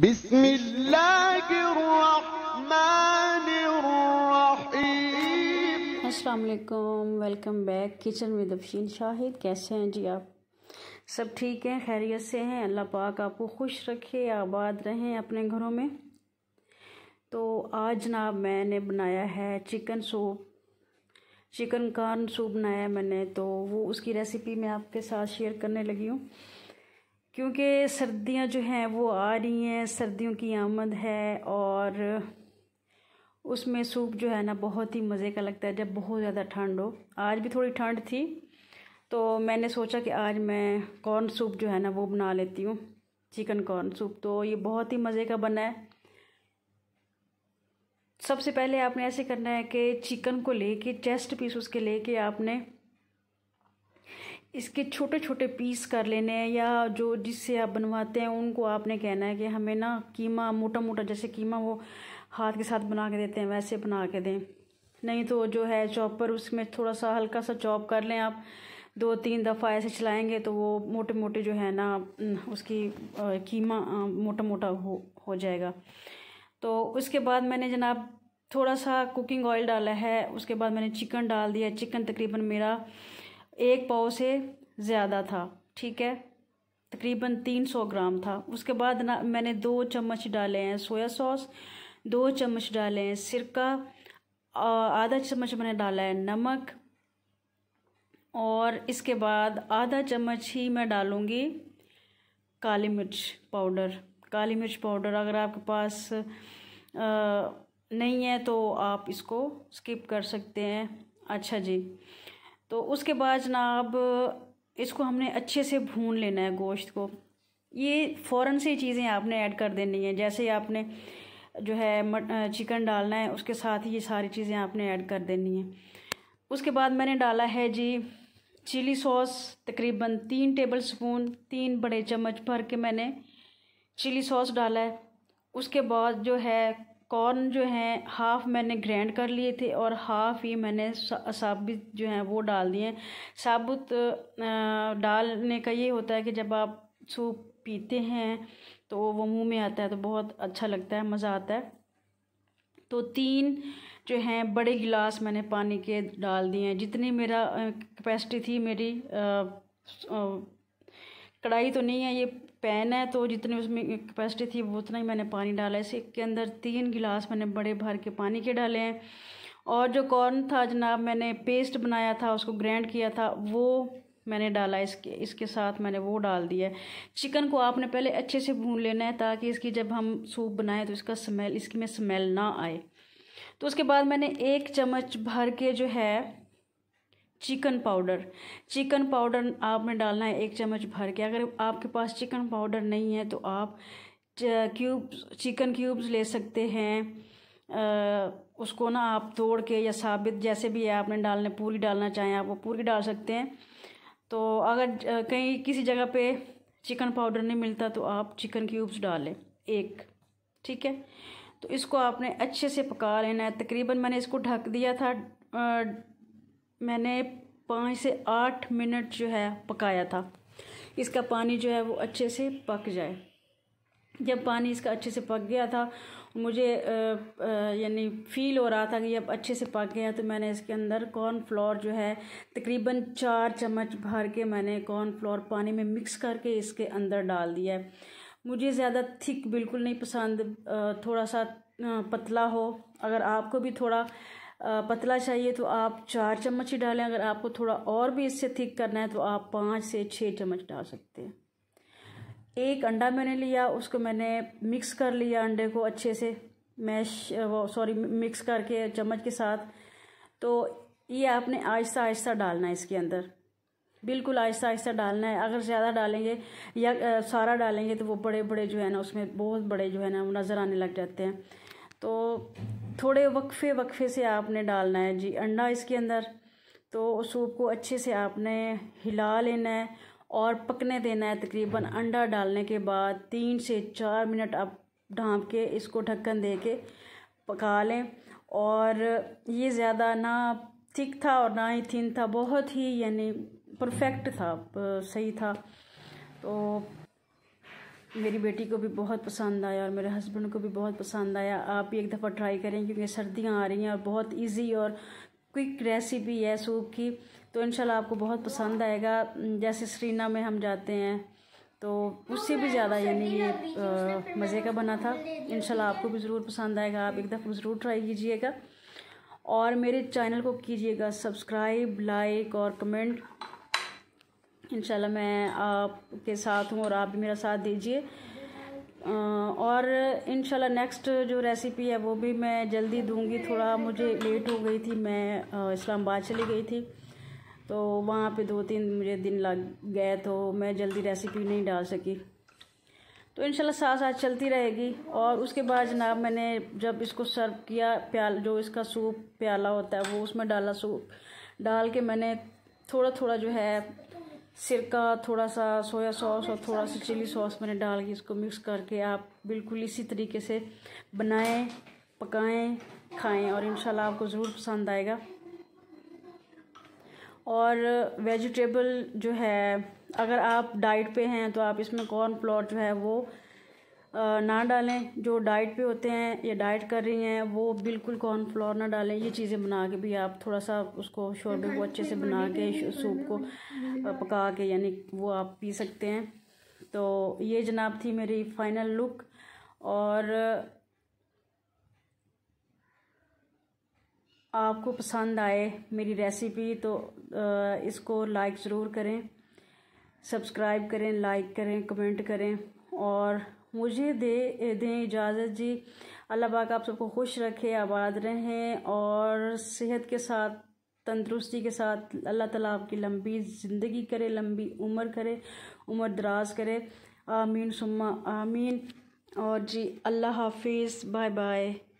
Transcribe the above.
بسم welcome back kitchen में दफशील शाहिद कैसे हैं जी आप सब ठीक हैं खैरियत से हैं अल्लाह पाक आपको खुश रखे आबाद रहें अपने घरों में तो आज जनाब मैंने बनाया है chicken soup chicken corn soup बनाया है मैंने तो वो उसकी रेसिपी मैं आपके साथ शेयर करने लगी हूँ क्योंकि सर्दियां जो हैं वो आ रही हैं सर्दियों की आमद है और उसमें सूप जो है ना बहुत ही मज़े का लगता है जब बहुत ज़्यादा ठंड हो आज भी थोड़ी ठंड थी तो मैंने सोचा कि आज मैं कॉर्न सूप जो है ना वो बना लेती हूँ चिकन कॉर्न सूप तो ये बहुत ही मज़े का बना है सबसे पहले आपने ऐसे करना है कि चिकन को लेके चेस्ट पीस उसके लेके आपने इसके छोटे छोटे पीस कर लेने हैं या जो जिससे आप बनवाते हैं उनको आपने कहना है कि हमें ना कीमा मोटा मोटा जैसे कीमा वो हाथ के साथ बना के देते हैं वैसे बना के दें नहीं तो जो है चॉपर उसमें थोड़ा सा हल्का सा चॉप कर लें आप दो तीन दफ़ा ऐसे चलाएंगे तो वो मोटे मोटे जो है ना उसकी कीमा मोटा मोटा हो हो जाएगा तो उसके बाद मैंने जनाब थोड़ा सा कुकिंग ऑयल डाला है उसके बाद मैंने चिकन डाल दिया चिकन तकरीबन मेरा एक पाव से ज़्यादा था ठीक है तकरीबन 300 ग्राम था उसके बाद ना मैंने दो चम्मच डाले हैं सोया सॉस दो चम्मच डाले हैं सिरका आधा चम्मच मैंने डाला है नमक और इसके बाद आधा चम्मच ही मैं डालूँगी काली मिर्च पाउडर काली मिर्च पाउडर अगर आपके पास आ, नहीं है तो आप इसको स्किप कर सकते हैं अच्छा जी तो उसके बाद जनाब इसको हमने अच्छे से भून लेना है गोश्त को ये फ़ौरन से चीज़ें आपने ऐड कर देनी है जैसे आपने जो है चिकन डालना है उसके साथ ही ये सारी चीज़ें आपने ऐड कर देनी है उसके बाद मैंने डाला है जी चिली सॉस तकरीबन तीन टेबल स्पून तीन बड़े चम्मच भर के मैंने चिली सॉस डाला है उसके बाद जो है कॉर्न जो हैं हाफ़ मैंने ग्रैंड कर लिए थे और हाफ़ ही मैंने साबुत जो हैं वो डाल दिए हैं साबुत डालने का ये होता है कि जब आप सूप पीते हैं तो वो मुंह में आता है तो बहुत अच्छा लगता है मज़ा आता है तो तीन जो हैं बड़े गिलास मैंने पानी के डाल दिए हैं जितनी मेरा कैपेसिटी थी मेरी कढ़ाई तो नहीं है ये पैन है तो जितनी उसमें कैपेसिटी थी वो उतना ही मैंने पानी डाला इसे के अंदर तीन गिलास मैंने बड़े भर के पानी के डाले हैं और जो कॉर्न था जनाब मैंने पेस्ट बनाया था उसको ग्रैंड किया था वो मैंने डाला इसके इसके साथ मैंने वो डाल दिया है चिकन को आपने पहले अच्छे से भून लेना है ताकि इसकी जब हम सूप बनाएं तो इसका स्मेल इसकी में स्मेल ना आए तो उसके बाद मैंने एक चम्मच भर के जो है चिकन पाउडर चिकन पाउडर आपने डालना है एक चम्मच भर के अगर आपके पास चिकन पाउडर नहीं है तो आप क्यूब्स चिकन क्यूब्स ले सकते हैं आ, उसको ना आप तोड़ के या साबित जैसे भी है आपने डालने पूरी डालना चाहें आप वो पूरी डाल सकते हैं तो अगर कहीं किसी जगह पे चिकन पाउडर नहीं मिलता तो आप चिकन क्यूब्स डालें एक ठीक है तो इसको आपने अच्छे से पका लेना है तकरीबन मैंने इसको ढक दिया था मैंने पाँच से आठ मिनट जो है पकाया था इसका पानी जो है वो अच्छे से पक जाए जब पानी इसका अच्छे से पक गया था मुझे यानी फील हो रहा था कि अब अच्छे से पक गया तो मैंने इसके अंदर कॉर्न फ्लोर जो है तकरीबन चार चम्मच भर के मैंने कॉर्न फ्लोर पानी में मिक्स करके इसके अंदर डाल दिया है मुझे ज़्यादा थिक बिल्कुल नहीं पसंद थोड़ा सा पतला हो अगर आपको भी थोड़ा पतला चाहिए तो आप चार चम्मच ही डालें अगर आपको थोड़ा और भी इससे थिक करना है तो आप पाँच से छः चम्मच डाल सकते हैं एक अंडा मैंने लिया उसको मैंने मिक्स कर लिया अंडे को अच्छे से मैश वो सॉरी मिक्स करके चम्मच के साथ तो ये आपने आहिस्ता आहिस्ता डालना है इसके अंदर बिल्कुल आहिस्ता आहिस्ता डालना है अगर ज़्यादा डालेंगे या आ, सारा डालेंगे तो वो बड़े बड़े जो है ना उसमें बहुत बड़े जो है ना वो नज़र आने लग जाते हैं तो थोड़े वक्फे वक्फे से आपने डालना है जी अंडा इसके अंदर तो सूप को अच्छे से आपने हिला लेना है और पकने देना है तकरीबन अंडा डालने के बाद तीन से चार मिनट आप ढाँप के इसको ढक्कन दे के पका लें और ये ज़्यादा ना थिक था और ना ही थिन था बहुत ही यानी परफेक्ट था सही था तो मेरी बेटी को भी बहुत पसंद आया और मेरे हस्बैंड को भी बहुत पसंद आया आप भी एक दफ़ा ट्राई करें क्योंकि सर्दियाँ आ रही हैं और बहुत ईजी और क्विक रेसिपी है सूप की तो इनशाला आपको बहुत पसंद आएगा जैसे सरीना में हम जाते हैं तो उससे भी ज़्यादा यानी ये मज़े का बना था इनशाला आपको भी ज़रूर पसंद आएगा आप एक दफ़ा ज़रूर ट्राई कीजिएगा और मेरे चैनल को कीजिएगा सब्सक्राइब लाइक और कमेंट इंशाल्लाह मैं आपके साथ हूँ और आप भी मेरा साथ दीजिए और इंशाल्लाह नेक्स्ट जो रेसिपी है वो भी मैं जल्दी दूंगी थोड़ा मुझे लेट हो गई थी मैं इस्लामाबाद चली गई थी तो वहाँ पे दो तीन मुझे दिन लग गए तो मैं जल्दी रेसिपी नहीं डाल सकी तो इंशाल्लाह साथ साथ चलती रहेगी और उसके बाद जनाब मैंने जब इसको सर्व किया प्याल जो इसका सूप प्याला होता है वो उसमें डाला सूप डाल के मैंने थोड़ा थोड़ा जो है सिरका थोड़ा सा सोया हाँ, सॉस और थोड़ा सा चिली सॉस मैंने डाल के इसको मिक्स करके आप बिल्कुल इसी तरीके से बनाएं पकाएं खाएं और इन आपको ज़रूर पसंद आएगा और वेजिटेबल जो है अगर आप डाइट पे हैं तो आप इसमें कॉर्न फ्लोर जो है वो ना डालें जो डाइट पे होते हैं या डाइट कर रही हैं वो बिल्कुल कॉर्नफ्लोर ना डालें ये चीज़ें बना के भी आप थोड़ा सा उसको शोरबे को अच्छे से बना के सूप को पका के यानी वो आप पी सकते हैं तो ये जनाब थी मेरी फाइनल लुक और आपको पसंद आए मेरी रेसिपी तो इसको लाइक ज़रूर करें सब्सक्राइब करें लाइक करें कमेंट करें और मुझे दे दें इजाज़त जी अल्लाह पाक आप सबको खुश रखे आबाद रहें और सेहत के साथ तंदरुस्ती के साथ अल्लाह ताला आपकी लंबी ज़िंदगी करे लंबी उम्र करे उम्र दराज करे आमीन सुम्मा आमीन और जी अल्लाह हाफिज़ बाय बाय